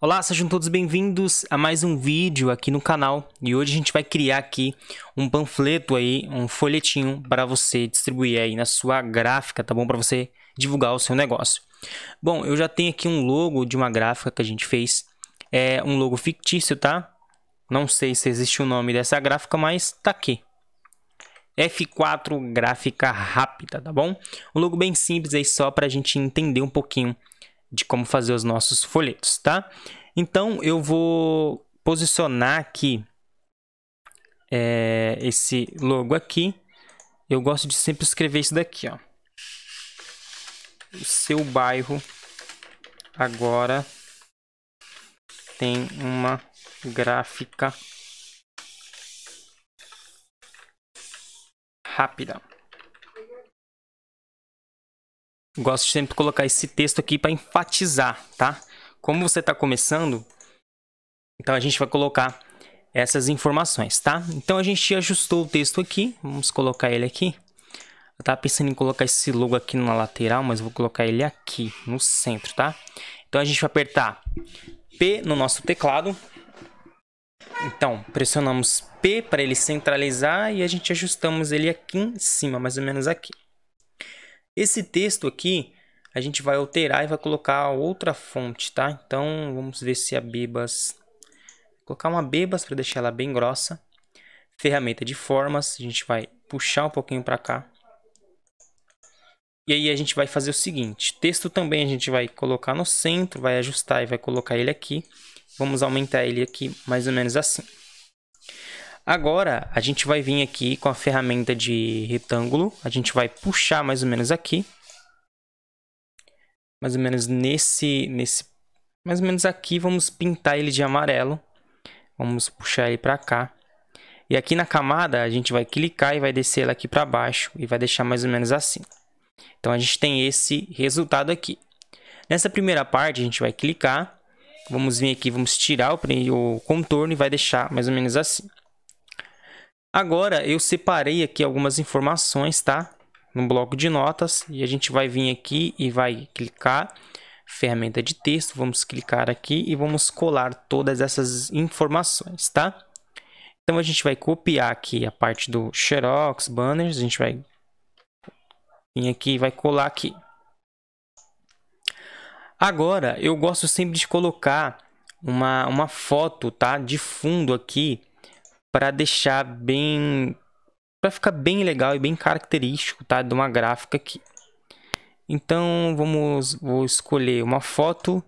Olá, sejam todos bem-vindos a mais um vídeo aqui no canal e hoje a gente vai criar aqui um panfleto aí, um folhetinho para você distribuir aí na sua gráfica, tá bom? Para você divulgar o seu negócio. Bom, eu já tenho aqui um logo de uma gráfica que a gente fez, é um logo fictício, tá? Não sei se existe o um nome dessa gráfica, mas tá aqui, F4 gráfica rápida, tá bom? Um logo bem simples aí só para a gente entender um pouquinho de como fazer os nossos folhetos, tá? Então eu vou posicionar aqui é, esse logo aqui. Eu gosto de sempre escrever isso daqui, ó. O seu bairro agora tem uma gráfica rápida. Gosto sempre de colocar esse texto aqui para enfatizar, tá? Como você está começando, então a gente vai colocar essas informações, tá? Então a gente ajustou o texto aqui, vamos colocar ele aqui. Eu tava pensando em colocar esse logo aqui na lateral, mas vou colocar ele aqui no centro, tá? Então a gente vai apertar P no nosso teclado. Então, pressionamos P para ele centralizar e a gente ajustamos ele aqui em cima, mais ou menos aqui. Esse texto aqui, a gente vai alterar e vai colocar outra fonte, tá? Então, vamos ver se a Bebas... Vou colocar uma Bebas para deixar ela bem grossa. Ferramenta de formas, a gente vai puxar um pouquinho para cá. E aí a gente vai fazer o seguinte, texto também a gente vai colocar no centro, vai ajustar e vai colocar ele aqui. Vamos aumentar ele aqui mais ou menos assim. Agora, a gente vai vir aqui com a ferramenta de retângulo. A gente vai puxar mais ou menos aqui. Mais ou menos nesse, nesse... Mais ou menos aqui, vamos pintar ele de amarelo. Vamos puxar ele para cá. E aqui na camada, a gente vai clicar e vai descer ela aqui para baixo. E vai deixar mais ou menos assim. Então, a gente tem esse resultado aqui. Nessa primeira parte, a gente vai clicar. Vamos vir aqui, vamos tirar o, o contorno e vai deixar mais ou menos assim. Agora eu separei aqui algumas informações, tá? No bloco de notas e a gente vai vir aqui e vai clicar ferramenta de texto, vamos clicar aqui e vamos colar todas essas informações, tá? Então a gente vai copiar aqui a parte do Xerox, banners, a gente vai vir aqui e vai colar aqui. Agora, eu gosto sempre de colocar uma, uma foto, tá? De fundo aqui para deixar bem para ficar bem legal e bem característico, tá, de uma gráfica aqui. Então, vamos vou escolher uma foto.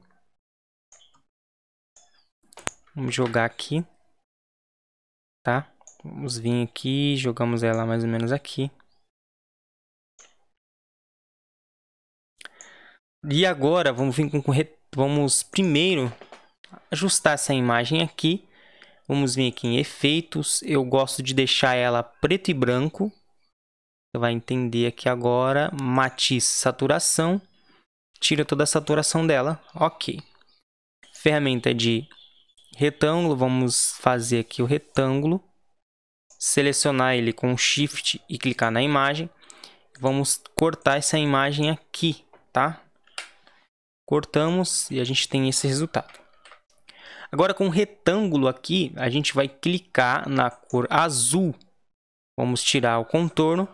Vamos jogar aqui. Tá? Vamos vir aqui, jogamos ela mais ou menos aqui. E agora vamos vir com vamos primeiro ajustar essa imagem aqui Vamos vir aqui em efeitos. Eu gosto de deixar ela preto e branco. Você vai entender aqui agora. Matiz, saturação. Tira toda a saturação dela. Ok. Ferramenta de retângulo. Vamos fazer aqui o retângulo. Selecionar ele com Shift e clicar na imagem. Vamos cortar essa imagem aqui, tá? Cortamos e a gente tem esse resultado. Agora com o retângulo aqui, a gente vai clicar na cor azul. Vamos tirar o contorno.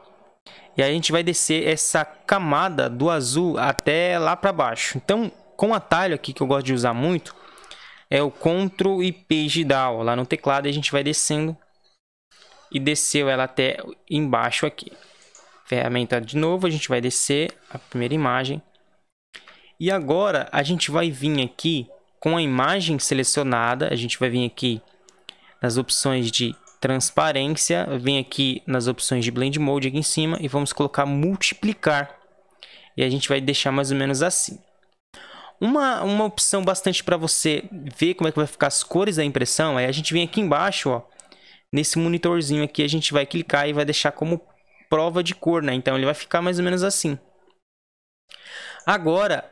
E aí a gente vai descer essa camada do azul até lá para baixo. Então, com o atalho aqui que eu gosto de usar muito, é o Ctrl e Page Down. Lá no teclado a gente vai descendo e desceu ela até embaixo aqui. Ferramenta de novo, a gente vai descer a primeira imagem. E agora a gente vai vir aqui com a imagem selecionada, a gente vai vir aqui nas opções de transparência, vem aqui nas opções de Blend Mode aqui em cima e vamos colocar multiplicar. E a gente vai deixar mais ou menos assim. Uma, uma opção bastante para você ver como é que vai ficar as cores da impressão é a gente vem aqui embaixo, ó, nesse monitorzinho aqui, a gente vai clicar e vai deixar como prova de cor, né? Então ele vai ficar mais ou menos assim. Agora,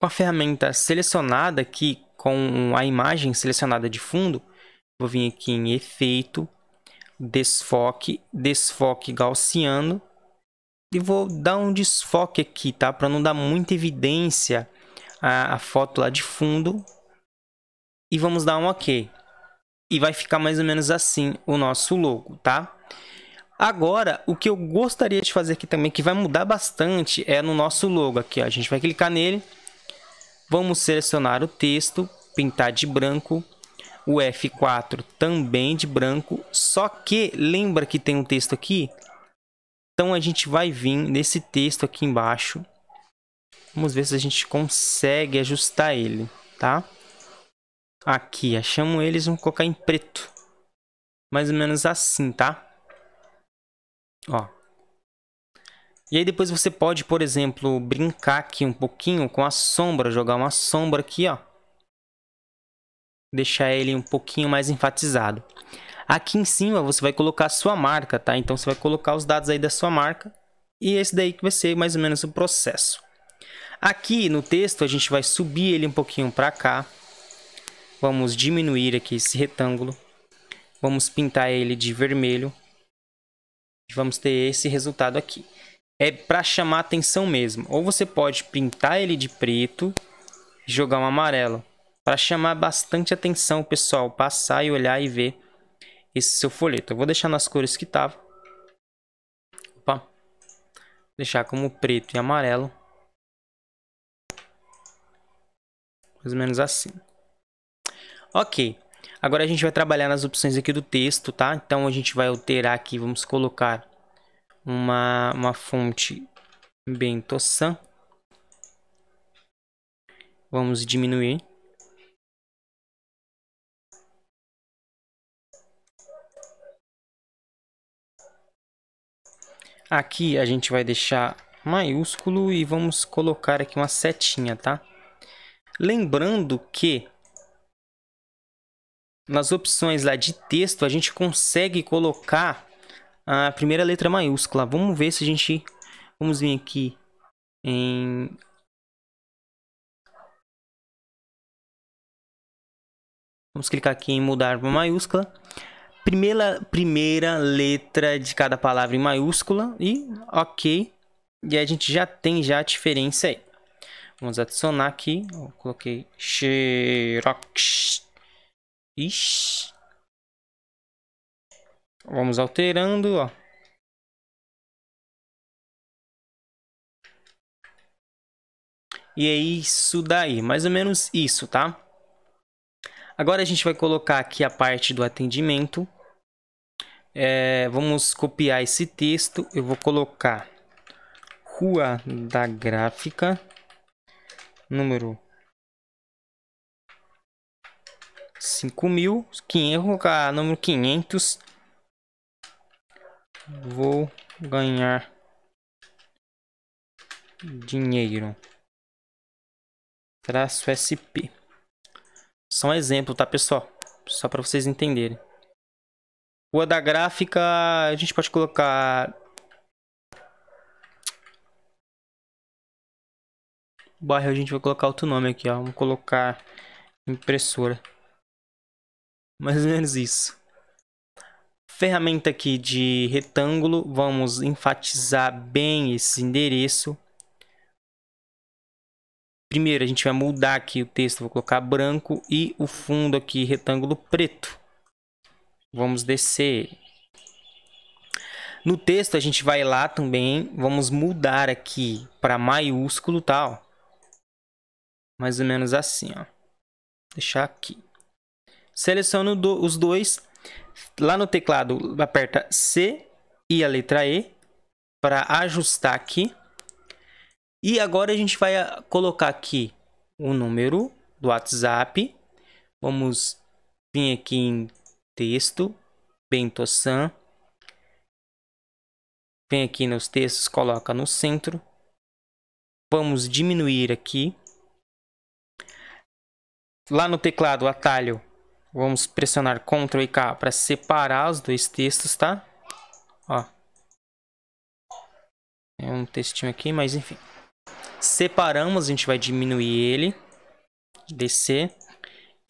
com a ferramenta selecionada aqui com a imagem selecionada de fundo, vou vir aqui em efeito, desfoque, desfoque gaussiano e vou dar um desfoque aqui, tá? Para não dar muita evidência a, a foto lá de fundo. E vamos dar um OK. E vai ficar mais ou menos assim o nosso logo, tá? Agora, o que eu gostaria de fazer aqui também, que vai mudar bastante, é no nosso logo aqui. Ó. A gente vai clicar nele Vamos selecionar o texto, pintar de branco, o F4 também de branco, só que lembra que tem um texto aqui? Então a gente vai vir nesse texto aqui embaixo. Vamos ver se a gente consegue ajustar ele, tá? Aqui, achamos eles, vamos colocar em preto. Mais ou menos assim, tá? Ó, e aí depois você pode, por exemplo, brincar aqui um pouquinho com a sombra, jogar uma sombra aqui, ó. Deixar ele um pouquinho mais enfatizado. Aqui em cima você vai colocar a sua marca, tá? Então você vai colocar os dados aí da sua marca e esse daí que vai ser mais ou menos o processo. Aqui no texto a gente vai subir ele um pouquinho para cá. Vamos diminuir aqui esse retângulo. Vamos pintar ele de vermelho. Vamos ter esse resultado aqui é para chamar atenção mesmo. Ou você pode pintar ele de preto e jogar um amarelo. Para chamar bastante atenção, pessoal. Passar e olhar e ver esse seu folheto. Eu vou deixar nas cores que tava. Opa. Vou deixar como preto e amarelo. Mais ou menos assim. Ok. Agora a gente vai trabalhar nas opções aqui do texto, tá? Então a gente vai alterar aqui, vamos colocar uma, uma fonte bem tossã. Vamos diminuir. Aqui a gente vai deixar maiúsculo e vamos colocar aqui uma setinha, tá? Lembrando que nas opções lá de texto a gente consegue colocar a primeira letra maiúscula. Vamos ver se a gente... Vamos vir aqui em... Vamos clicar aqui em mudar para maiúscula. Primeira, primeira letra de cada palavra em maiúscula. E ok. E a gente já tem já a diferença aí. Vamos adicionar aqui. Eu coloquei Xerox. Ixi. Vamos alterando, ó. E é isso daí, mais ou menos isso, tá? Agora a gente vai colocar aqui a parte do atendimento. É, vamos copiar esse texto. Eu vou colocar Rua da Gráfica, número 5.000, número 500, vou ganhar dinheiro. Traço SP. São um exemplo, tá, pessoal? Só para vocês entenderem. Rua da gráfica, a gente pode colocar... barra bairro a gente vai colocar outro nome aqui, ó. Vamos colocar impressora. Mais ou menos isso. Ferramenta aqui de retângulo, vamos enfatizar bem esse endereço. Primeiro a gente vai mudar aqui o texto, vou colocar branco e o fundo aqui retângulo preto. Vamos descer. No texto a gente vai lá também, vamos mudar aqui para maiúsculo, tal. Tá, Mais ou menos assim, ó. Deixar aqui. Seleciono do, os dois lá no teclado aperta C e a letra E para ajustar aqui. E agora a gente vai ah, colocar aqui o número do WhatsApp. Vamos vir aqui em texto, Bento San Vem aqui nos textos, coloca no centro. Vamos diminuir aqui. Lá no teclado, atalho Vamos pressionar Ctrl e K para separar os dois textos, tá? Ó. É um textinho aqui, mas enfim. Separamos, a gente vai diminuir ele. Descer.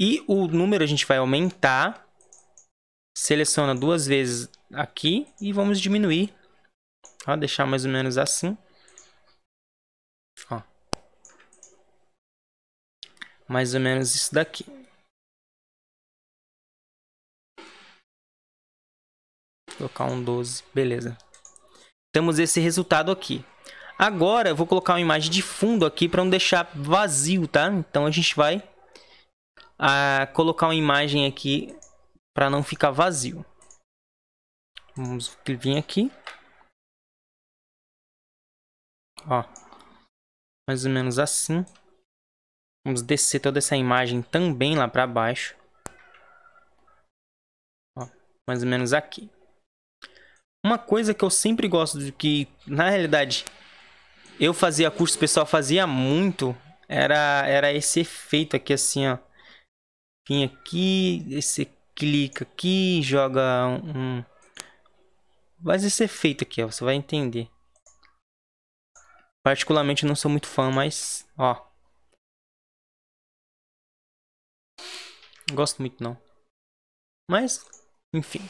E o número a gente vai aumentar. Seleciona duas vezes aqui e vamos diminuir. Ó, deixar mais ou menos assim. Ó. Mais ou menos isso daqui. Colocar um 12, beleza. Temos esse resultado aqui. Agora eu vou colocar uma imagem de fundo aqui para não deixar vazio, tá? Então a gente vai a, ah, colocar uma imagem aqui para não ficar vazio. Vamos vir aqui. Ó. Mais ou menos assim. Vamos descer toda essa imagem também lá para baixo. Ó, mais ou menos aqui. Uma coisa que eu sempre gosto de que, na realidade, eu fazia curso, o pessoal fazia muito, era, era esse efeito aqui assim, ó. Vim aqui, esse clica aqui, joga um, mas Faz esse efeito aqui, ó, você vai entender. Particularmente não sou muito fã, mas, ó. gosto muito não. Mas, enfim.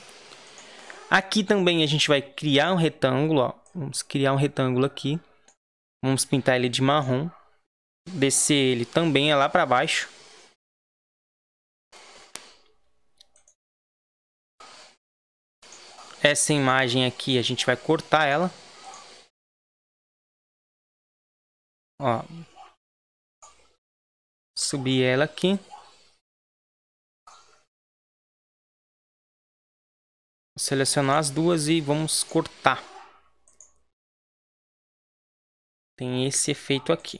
Aqui também a gente vai criar um retângulo, ó. Vamos criar um retângulo aqui. Vamos pintar ele de marrom. Descer ele também é lá para baixo. Essa imagem aqui a gente vai cortar ela. Ó. Subir ela aqui. selecionar as duas e vamos cortar. Tem esse efeito aqui.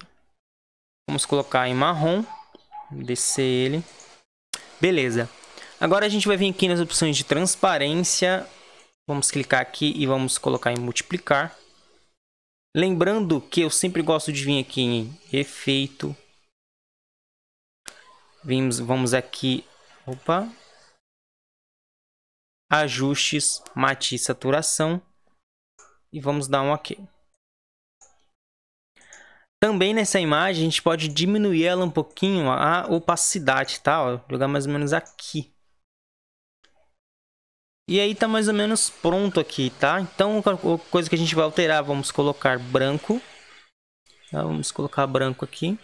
Vamos colocar em marrom. Descer ele. Beleza. Agora a gente vai vir aqui nas opções de transparência. Vamos clicar aqui e vamos colocar em multiplicar. Lembrando que eu sempre gosto de vir aqui em efeito. Vimos, vamos aqui... Opa, ajustes, matiz, saturação e vamos dar um OK. Também nessa imagem a gente pode diminuir ela um pouquinho a opacidade, tá? Ó, jogar mais ou menos aqui. E aí tá mais ou menos pronto aqui, tá? Então a coisa que a gente vai alterar, vamos colocar branco. Tá? Vamos colocar branco aqui.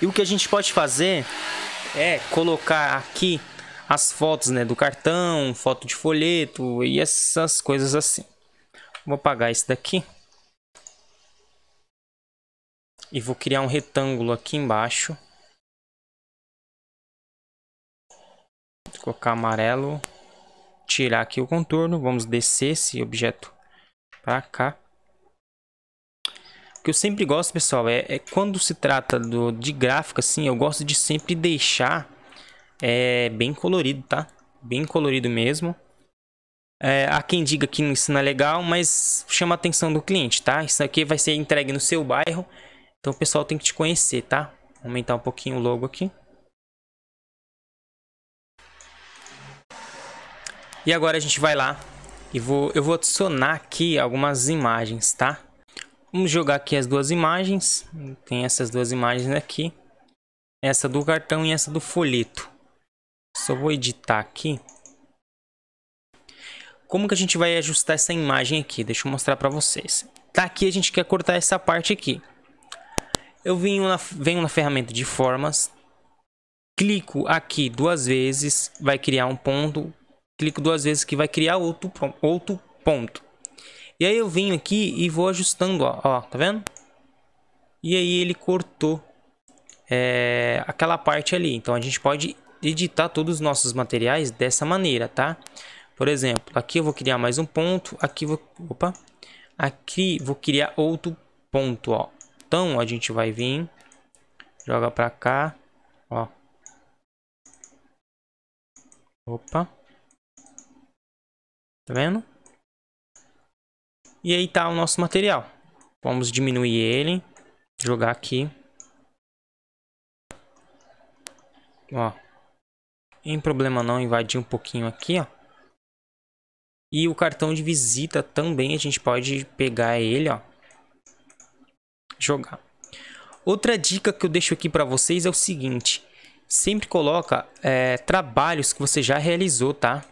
E o que a gente pode fazer é colocar aqui as fotos né, do cartão, foto de folheto e essas coisas assim. Vou apagar isso daqui. E vou criar um retângulo aqui embaixo. Vou colocar amarelo. Tirar aqui o contorno. Vamos descer esse objeto para cá. O que eu sempre gosto, pessoal, é, é quando se trata do, de gráfico, assim, eu gosto de sempre deixar é bem colorido, tá? Bem colorido mesmo. É, há quem diga que isso não é legal, mas chama a atenção do cliente, tá? Isso aqui vai ser entregue no seu bairro, então o pessoal tem que te conhecer, tá? Vou aumentar um pouquinho o logo aqui. E agora a gente vai lá e vou, eu vou adicionar aqui algumas imagens, tá? Vamos jogar aqui as duas imagens. Tem essas duas imagens aqui. Essa do cartão e essa do folheto. Só vou editar aqui. Como que a gente vai ajustar essa imagem aqui? Deixa eu mostrar para vocês. Tá aqui, a gente quer cortar essa parte aqui. Eu venho na, venho na ferramenta de formas. Clico aqui duas vezes, vai criar um ponto. Clico duas vezes que vai criar outro, outro ponto. E aí eu venho aqui e vou ajustando, ó, ó tá vendo? E aí ele cortou é, aquela parte ali. Então a gente pode editar todos os nossos materiais dessa maneira, tá? Por exemplo, aqui eu vou criar mais um ponto, aqui vou, opa, aqui vou criar outro ponto, ó. Então a gente vai vir, joga para cá, ó. Opa. Tá vendo? E aí tá o nosso material. Vamos diminuir ele, jogar aqui. Ó. Em problema não, invadir um pouquinho aqui, ó. E o cartão de visita também a gente pode pegar ele, ó. Jogar. Outra dica que eu deixo aqui para vocês é o seguinte. Sempre coloca é, trabalhos que você já realizou, tá?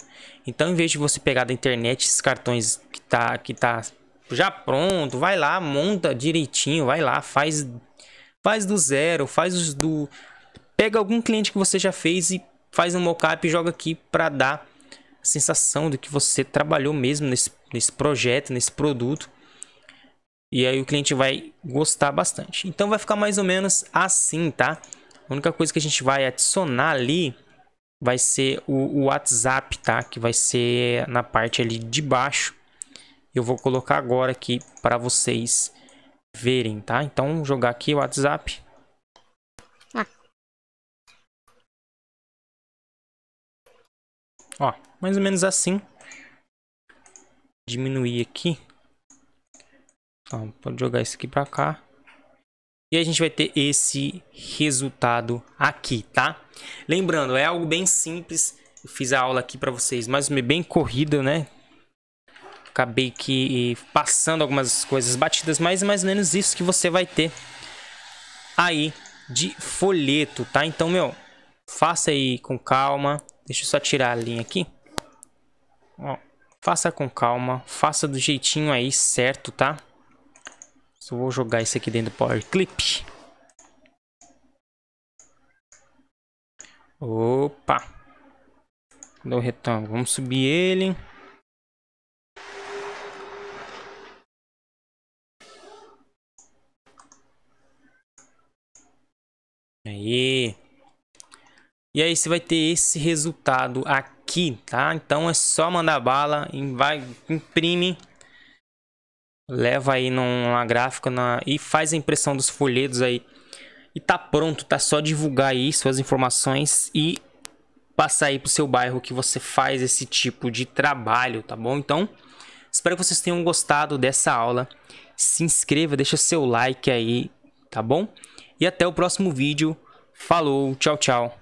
Então, em vez de você pegar da internet esses cartões que tá, que tá já pronto, vai lá, monta direitinho, vai lá, faz, faz do zero, faz os do... Pega algum cliente que você já fez e faz um mockup e joga aqui para dar a sensação de que você trabalhou mesmo nesse, nesse projeto, nesse produto. E aí o cliente vai gostar bastante. Então vai ficar mais ou menos assim, tá? A única coisa que a gente vai adicionar ali vai ser o, o WhatsApp, tá? Que vai ser na parte ali de baixo. Eu vou colocar agora aqui para vocês verem, tá? Então jogar aqui o WhatsApp. Ó, mais ou menos assim. Diminuir aqui. pode jogar isso aqui pra cá. E a gente vai ter esse resultado aqui, tá? Lembrando, é algo bem simples. Eu fiz a aula aqui para vocês, mas é bem corrida, né? Acabei que passando algumas coisas batidas, mas é mais ou menos isso que você vai ter aí de folheto, tá? Então, meu, faça aí com calma. Deixa eu só tirar a linha aqui. Ó, faça com calma, faça do jeitinho aí certo, tá? Só vou jogar isso aqui dentro do Power Clip. Opa! Deu retângulo. Vamos subir ele. E aí você vai ter esse resultado aqui, tá? Então é só mandar bala, vai, imprime, leva aí numa gráfica na, e faz a impressão dos folhetos aí. E tá pronto, tá só divulgar aí suas informações e passar aí pro seu bairro que você faz esse tipo de trabalho, tá bom? Então, espero que vocês tenham gostado dessa aula. Se inscreva, deixa seu like aí, tá bom? E até o próximo vídeo. Falou, tchau, tchau.